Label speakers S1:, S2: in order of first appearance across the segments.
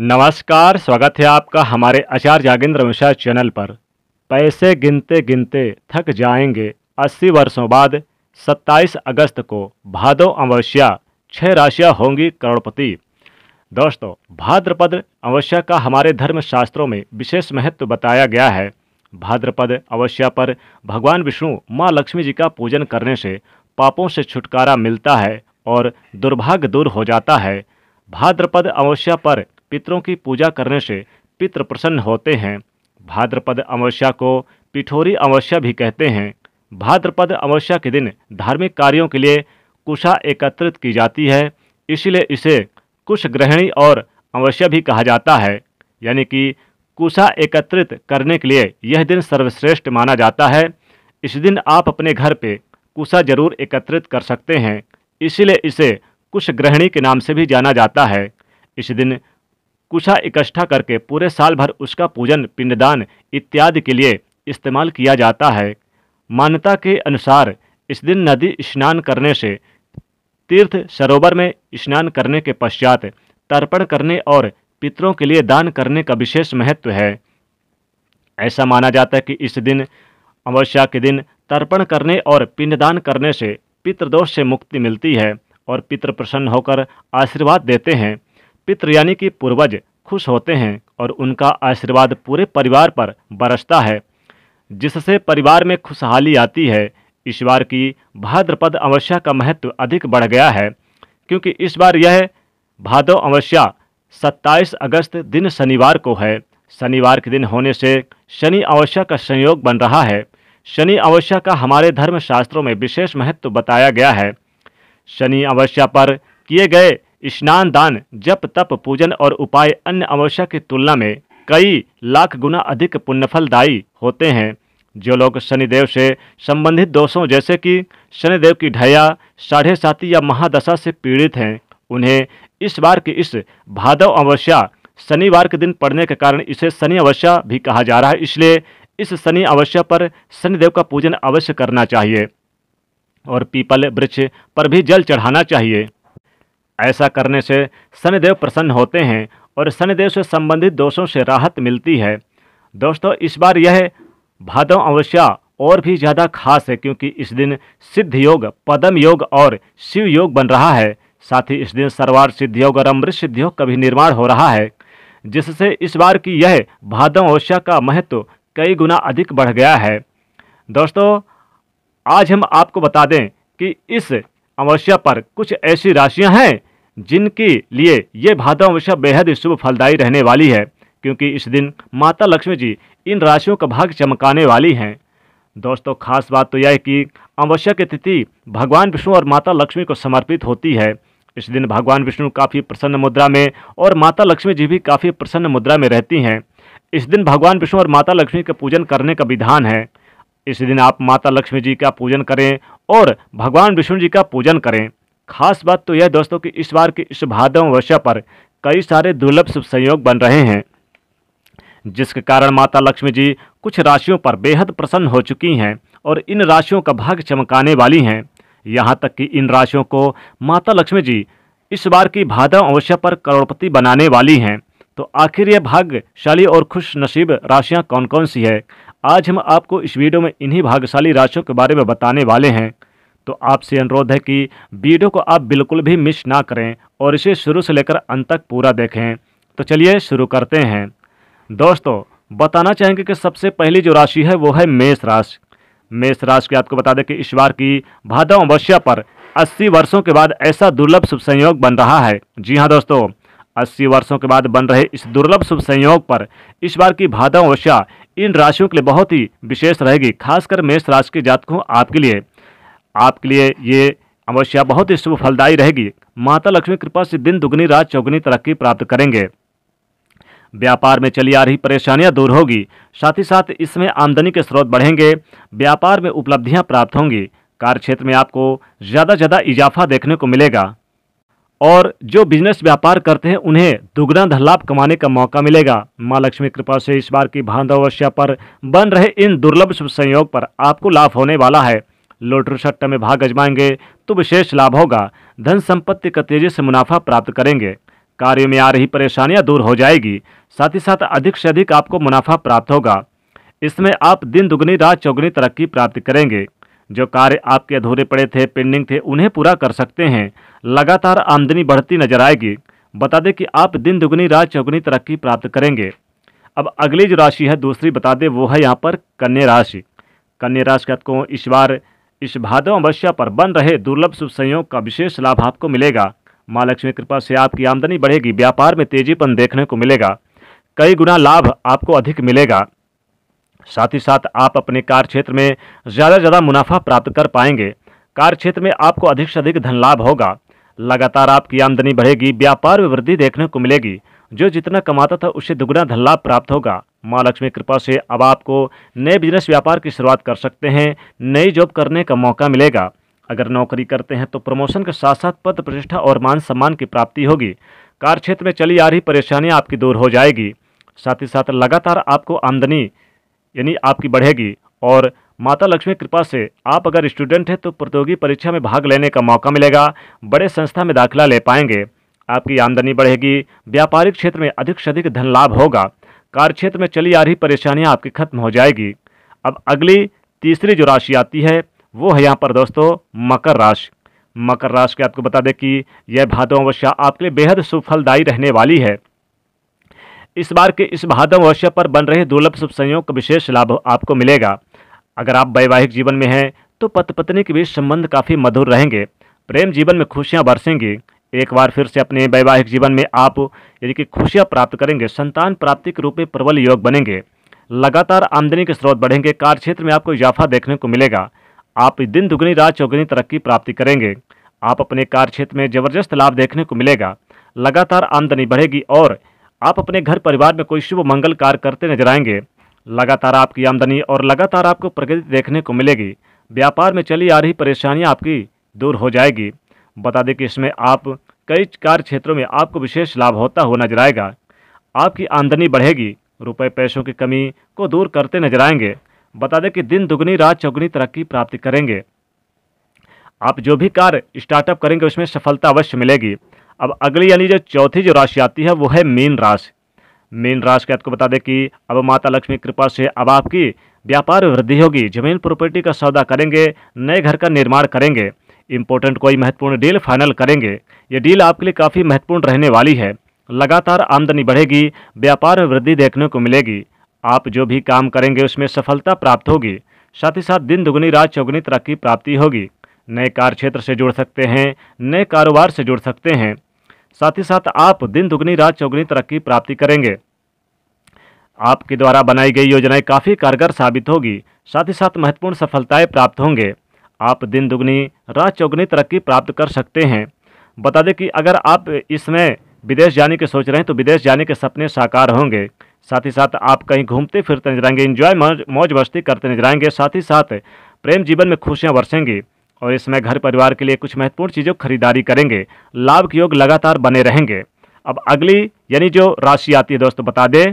S1: नमस्कार स्वागत है आपका हमारे आचार्य जागेंद्र मिश्रा चैनल पर पैसे गिनते गिनते थक जाएंगे 80 वर्षों बाद 27 अगस्त को भादो अमावस्या छह राशियां होंगी करोड़पति दोस्तों भाद्रपद अमावस्या का हमारे धर्म शास्त्रों में विशेष महत्व बताया गया है भाद्रपद अमावस्या पर भगवान विष्णु माँ लक्ष्मी जी का पूजन करने से पापों से छुटकारा मिलता है और दुर्भाग्य दूर हो जाता है भाद्रपद अमावस्या पर पितरों की पूजा करने से पितृ प्रसन्न होते हैं भाद्रपद अमावस्या को पिठोरी अमावस्या भी कहते हैं भाद्रपद अमावस्या के दिन धार्मिक कार्यों के लिए कुशा एकत्रित की जाती है इसलिए इसे कुश ग्रहणी और अमावस्या भी कहा जाता है यानी कि कुशा एकत्रित करने के लिए यह दिन सर्वश्रेष्ठ माना जाता है इस दिन आप अपने घर पे कुशा जरूर एकत्रित कर सकते हैं इसलिए इसे कुश ग्रहणी के नाम से भी जाना जाता है इस दिन कुशा इकट्ठा करके पूरे साल भर उसका पूजन पिंडदान इत्यादि के लिए इस्तेमाल किया जाता है मान्यता के अनुसार इस दिन नदी स्नान करने से तीर्थ सरोवर में स्नान करने के पश्चात तर्पण करने और पितरों के लिए दान करने का विशेष महत्व है ऐसा माना जाता है कि इस दिन अमावस्या के दिन तर्पण करने और पिंडदान करने से पितृदोष से मुक्ति मिलती है और पितृ प्रसन्न होकर आशीर्वाद देते हैं पितृ यानी कि पूर्वज खुश होते हैं और उनका आशीर्वाद पूरे परिवार पर बरसता है जिससे परिवार में खुशहाली आती है इस बार की भाद्रपद अमावस्या का महत्व अधिक बढ़ गया है क्योंकि इस बार यह भादव अमावस्या 27 अगस्त दिन शनिवार को है शनिवार के दिन होने से शनि अमावस्या का संयोग बन रहा है शनि अमावस्या का हमारे धर्म शास्त्रों में विशेष महत्व बताया गया है शनि अमावस्या पर किए गए स्नान दान जप तप पूजन और उपाय अन्य अवश्य की तुलना में कई लाख गुना अधिक पुण्यफलदायी होते हैं जो लोग शनिदेव से संबंधित दोषों जैसे कि शनिदेव की ढया साढ़े साथी या महादशा से पीड़ित हैं उन्हें इस बार की इस भादव अमावस्या शनिवार के दिन पड़ने के कारण इसे शनि अवस्या भी कहा जा रहा है इसलिए इस शनि अवस्या पर शनिदेव का पूजन अवश्य करना चाहिए और पीपल वृक्ष पर भी जल चढ़ाना चाहिए ऐसा करने से शनिदेव प्रसन्न होते हैं और शनिदेव से संबंधित दोषों से राहत मिलती है दोस्तों इस बार यह भादव अवस्या और भी ज़्यादा खास है क्योंकि इस दिन सिद्ध योग पदम योग और शिव योग बन रहा है साथ ही इस दिन सर्वार सिद्ध योग और अमृत सिद्ध योग का भी निर्माण हो रहा है जिससे इस बार की यह भादव अवस्या का महत्व कई गुना अधिक बढ़ गया है दोस्तों आज हम आपको बता दें कि इस अमावस्या पर कुछ ऐसी राशियां हैं जिनके लिए ये भादव अमावस्या बेहद शुभ फलदायी रहने वाली है क्योंकि इस दिन माता लक्ष्मी जी इन राशियों का भाग चमकाने वाली हैं दोस्तों खास बात तो यह है कि अमावस्या की तिथि भगवान विष्णु और माता लक्ष्मी को समर्पित होती है इस दिन भगवान विष्णु काफ़ी प्रसन्न मुद्रा में और माता लक्ष्मी जी भी काफ़ी प्रसन्न मुद्रा में रहती हैं इस दिन भगवान विष्णु और माता लक्ष्मी का पूजन करने का विधान है इस दिन आप माता लक्ष्मी जी का पूजन करें और भगवान विष्णु जी का पूजन करें खास बात तो यह दोस्तों कि इस बार की इस भादव वर्षा पर कई सारे दुर्लभ शुभ संयोग बन रहे हैं जिसके कारण माता लक्ष्मी जी कुछ राशियों पर बेहद प्रसन्न हो चुकी हैं और इन राशियों का भाग्य चमकाने वाली हैं यहाँ तक कि इन राशियों को माता लक्ष्मी जी इस बार की भादव अवश्य पर करोड़पति बनाने वाली हैं तो आखिर ये भाग्यशाली और खुश नसीब राशियाँ कौन कौन सी है आज हम आपको इस वीडियो में इन्हीं भाग्यशाली राशियों के बारे में बताने वाले हैं तो आपसे अनुरोध है कि वीडियो को आप बिल्कुल भी मिस ना करें और इसे शुरू से लेकर अंत तक पूरा देखें तो चलिए शुरू करते हैं दोस्तों बताना चाहेंगे कि सबसे पहली जो राशि है वो है मेष राशि मेष राशि की आपको बता दें कि इस बार की भादव अमावस्या पर 80 वर्षों के बाद ऐसा दुर्लभ शुभ संयोग बन रहा है जी हाँ दोस्तों अस्सी वर्षों के बाद बन रहे इस दुर्लभ शुभ संयोग पर इस बार की भादा वर्षा इन राशियों के लिए बहुत ही विशेष रहेगी खासकर मेष राशि के जातकों आपके लिए आपके लिए ये अवश्य बहुत ही शुभ फलदायी रहेगी माता लक्ष्मी कृपा से दिन दुगनी रात चौगुनी तरक्की प्राप्त करेंगे व्यापार में चली आ रही परेशानियां दूर होगी साथ ही साथ इसमें आमदनी के स्रोत बढ़ेंगे व्यापार में उपलब्धियां प्राप्त होंगी कार्य क्षेत्र में आपको ज़्यादा ज़्यादा इजाफा देखने को मिलेगा और जो बिजनेस व्यापार करते हैं उन्हें दुगना धन कमाने का मौका मिलेगा माँ लक्ष्मी कृपा से इस बार की अवस्या पर बन रहे इन दुर्लभ शुभ संयोग पर आपको लाभ होने वाला है लोटरी सट्टा में भाग अजमाएंगे तो विशेष लाभ होगा धन संपत्ति का तेजी से मुनाफा प्राप्त करेंगे कार्य में आ रही परेशानियां दूर हो जाएगी साथ ही साथ अधिक से अधिक आपको मुनाफा प्राप्त होगा इसमें आप दिन दुगनी रात चौगनी तरक्की प्राप्त करेंगे जो कार्य आपके अधूरे पड़े थे पेंडिंग थे उन्हें पूरा कर सकते हैं लगातार आमदनी बढ़ती नजर आएगी बता दें कि आप दिन दुगनी रात चौगुनी तरक्की प्राप्त करेंगे अब अगली जो राशि है दूसरी बता दें वो है यहाँ पर कन्या राशि कन्या राशि को तो इस बार इस भादव अमावस्या पर बन रहे दुर्लभ शुभ संयोग का विशेष लाभ आपको मिलेगा माँ लक्ष्मी कृपा से आपकी आमदनी बढ़ेगी व्यापार में तेजीपन देखने को मिलेगा कई गुना लाभ आपको अधिक मिलेगा साथ ही साथ आप अपने कार्य क्षेत्र में ज़्यादा से ज़्यादा मुनाफा प्राप्त कर पाएंगे कार्य क्षेत्र में आपको अधिक से अधिक धन लाभ होगा लगातार आपकी आमदनी बढ़ेगी व्यापार में वृद्धि देखने को मिलेगी जो जितना कमाता था उससे दुगुना धन लाभ प्राप्त होगा माँ लक्ष्मी कृपा से अब आपको नए बिजनेस व्यापार की शुरुआत कर सकते हैं नई जॉब करने का मौका मिलेगा अगर नौकरी करते हैं तो प्रमोशन के साथ साथ पद प्रतिष्ठा और मान सम्मान की प्राप्ति होगी कार्य क्षेत्र में चली आ रही परेशानियाँ आपकी दूर हो जाएगी साथ ही साथ लगातार आपको आमदनी यानी आपकी बढ़ेगी और माता लक्ष्मी कृपा से आप अगर स्टूडेंट हैं तो प्रतियोगी परीक्षा में भाग लेने का मौका मिलेगा बड़े संस्था में दाखिला ले पाएंगे आपकी आमदनी बढ़ेगी व्यापारिक क्षेत्र में अधिक से अधिक धन लाभ होगा कार्य क्षेत्र में चली आ रही परेशानियाँ आपकी खत्म हो जाएगी अब अगली तीसरी जो राशि आती है वो है यहाँ पर दोस्तों मकर राशि मकर राशि के आपको बता दें कि यह भादों अवश्य आपके लिए बेहद सुफलदायी रहने वाली है इस बार के इस महादम वर्ष पर बन रहे दुर्लभ शुभ संयोग का विशेष लाभ आपको मिलेगा अगर आप वैवाहिक जीवन में हैं तो पति पत्नी के बीच संबंध काफ़ी मधुर रहेंगे प्रेम जीवन में खुशियाँ बरसेंगी एक बार फिर से अपने वैवाहिक जीवन में आप यानी कि खुशियाँ प्राप्त करेंगे संतान प्राप्ति के रूप में प्रबल योग बनेंगे लगातार आमदनी के स्रोत बढ़ेंगे कार्य क्षेत्र में आपको इजाफा देखने को मिलेगा आप दिन दुगनी रात चौगनी तरक्की प्राप्ति करेंगे आप अपने कार्य क्षेत्र में जबरदस्त लाभ देखने को मिलेगा लगातार आमदनी बढ़ेगी और आप अपने घर परिवार में कोई शुभ मंगल कार्य करते नजर आएंगे लगातार आपकी आमदनी और लगातार आपको प्रगति देखने को मिलेगी व्यापार में चली आ रही परेशानियाँ आपकी दूर हो जाएगी बता दें कि इसमें आप कई कार्य क्षेत्रों में आपको विशेष लाभ होता हुआ नजर आएगा आपकी आमदनी बढ़ेगी रुपए पैसों की कमी को दूर करते नजर आएंगे बता दें कि दिन दुगनी रात चौगुनी तरक्की प्राप्त करेंगे आप जो भी कार्य स्टार्टअप करेंगे उसमें सफलता अवश्य मिलेगी अब अगली यानी जो चौथी जो राशि आती है वो है मीन राशि मीन राशि के आपको बता दें कि अब माता लक्ष्मी कृपा से अब आपकी व्यापार वृद्धि होगी जमीन प्रॉपर्टी का सौदा करेंगे नए घर का निर्माण करेंगे इम्पोर्टेंट कोई महत्वपूर्ण डील फाइनल करेंगे ये डील आपके लिए काफ़ी महत्वपूर्ण रहने वाली है लगातार आमदनी बढ़ेगी व्यापार वृद्धि देखने को मिलेगी आप जो भी काम करेंगे उसमें सफलता प्राप्त होगी साथ ही साथ दिन दुगुनी रात चौगुनी तरक्की प्राप्ति होगी नए कार्य क्षेत्र से जुड़ सकते हैं नए कारोबार से जुड़ सकते हैं साथ ही साथ आप दिन दुगनी रात चौगुनी तरक्की प्राप्ति करेंगे आपके द्वारा बनाई गई योजनाएं काफ़ी कारगर साबित होगी साथ ही साथ महत्वपूर्ण सफलताएं प्राप्त होंगे आप दिन दुगनी रात चौगुनी तरक्की प्राप्त कर सकते हैं बता दें कि अगर आप इसमें विदेश जाने के सोच रहे हैं तो विदेश जाने के सपने साकार होंगे साथ ही साथ आप कहीं घूमते फिरते नजर आएंगे इंजॉय मौज मस्ती करते नजर आएंगे साथ ही साथ प्रेम जीवन में खुशियाँ बरसेंगी और इस समय घर परिवार के लिए कुछ महत्वपूर्ण चीज़ों खरीदारी करेंगे लाभ के योग लगातार बने रहेंगे अब अगली यानी जो राशि आती है दोस्तों बता दें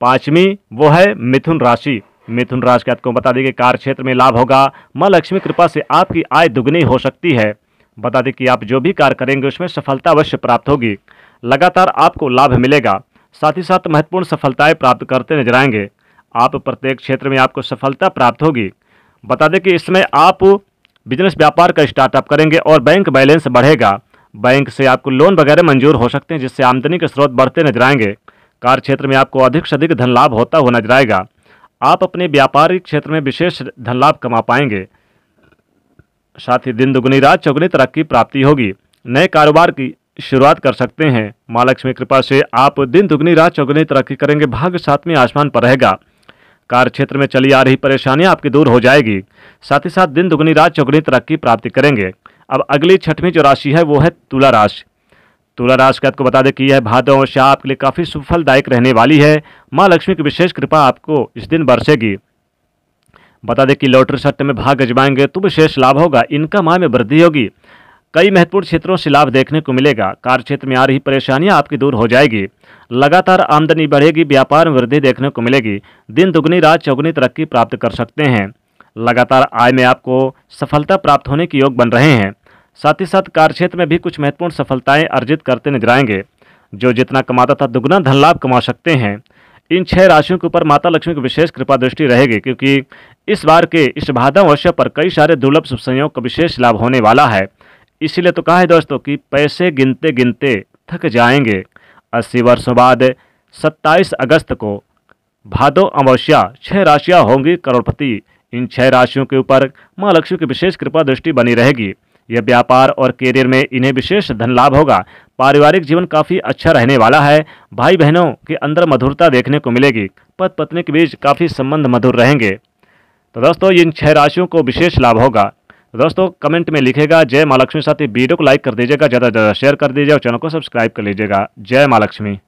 S1: पांचवी वो है मिथुन राशि मिथुन राशि के आपको बता दें कि कार्य क्षेत्र में लाभ होगा माँ लक्ष्मी कृपा से आपकी आय दुगनी हो सकती है बता दें कि आप जो भी कार्य करेंगे उसमें सफलता अवश्य प्राप्त होगी लगातार आपको लाभ मिलेगा साथ ही साथ महत्वपूर्ण सफलताएं प्राप्त करते नजर आएंगे आप प्रत्येक क्षेत्र में आपको सफलता प्राप्त होगी बता दें कि इसमें आप बिजनेस व्यापार का स्टार्टअप करेंगे और बैंक बैलेंस बढ़ेगा बैंक से आपको लोन वगैरह मंजूर हो सकते हैं जिससे आमदनी के स्रोत बढ़ते नजर आएंगे कार्य क्षेत्र में आपको अधिक से अधिक धन लाभ होता हुआ नजर आएगा आप अपने व्यापारिक क्षेत्र में विशेष धन लाभ कमा पाएंगे साथ ही दिन दुगुनी रात चौगुनी तरक्की प्राप्ति होगी नए कारोबार की शुरुआत कर सकते हैं माँ लक्ष्मी कृपा से आप दिन दुगुनी रात चौगुनी तरक्की करेंगे भाग्य साथ में आसमान पर रहेगा कार्य क्षेत्र में चली आ रही परेशानियां आपकी दूर हो जाएगी साथ ही साथ दिन दुगनी रात चौगुनी तरक्की प्राप्ति करेंगे अब अगली छठवीं जो राशि है वो है तुला राशि तुला राशि का आपको बता दें कि यह भादव और शाह आपके लिए काफ़ी सुफलदायक रहने वाली है माँ लक्ष्मी की विशेष कृपा आपको इस दिन बरसेगी बता दें कि लॉटरी सट्टे में भाग अजमाएंगे तो विशेष लाभ होगा इनकम आय में वृद्धि होगी कई महत्वपूर्ण क्षेत्रों से लाभ देखने को मिलेगा कार्य क्षेत्र में आ रही परेशानियां आपकी दूर हो जाएगी लगातार आमदनी बढ़ेगी व्यापार में वृद्धि देखने को मिलेगी दिन दुगनी रात चौगुनी तरक्की प्राप्त कर सकते हैं लगातार आय में आपको सफलता प्राप्त होने के योग बन रहे हैं साथ ही साथ कार्य क्षेत्र में भी कुछ महत्वपूर्ण सफलताएँ अर्जित करते नजर आएंगे जो जितना कमाता था दुगुना धन लाभ कमा सकते हैं इन छह राशियों के ऊपर माता लक्ष्मी की विशेष कृपा दृष्टि रहेगी क्योंकि इस बार के इस भादा वर्ष पर कई सारे दुर्लभ शुभ संयोग का विशेष लाभ होने वाला है इसीलिए तो कहा है दोस्तों कि पैसे गिनते गिनते थक जाएंगे अस्सी वर्षों बाद सत्ताईस अगस्त को भादो अमावस्या छह राशियाँ होंगी करोड़पति इन छह राशियों के ऊपर माँ लक्ष्मी की विशेष कृपा दृष्टि बनी रहेगी यह व्यापार और करियर में इन्हें विशेष धन लाभ होगा पारिवारिक जीवन काफ़ी अच्छा रहने वाला है भाई बहनों के अंदर मधुरता देखने को मिलेगी पत पत्नी के बीच काफ़ी संबंध मधुर रहेंगे तो दोस्तों इन छह राशियों को विशेष लाभ होगा दोस्तों कमेंट में लिखेगा जय माँ लक्ष्मी साथ ही वीडियो को लाइक कर दीजिएगा ज़्यादा से ज़्यादा शेयर कर दीजिए और चैनल को सब्सक्राइब कर लीजिएगा जय माँ लक्ष्मी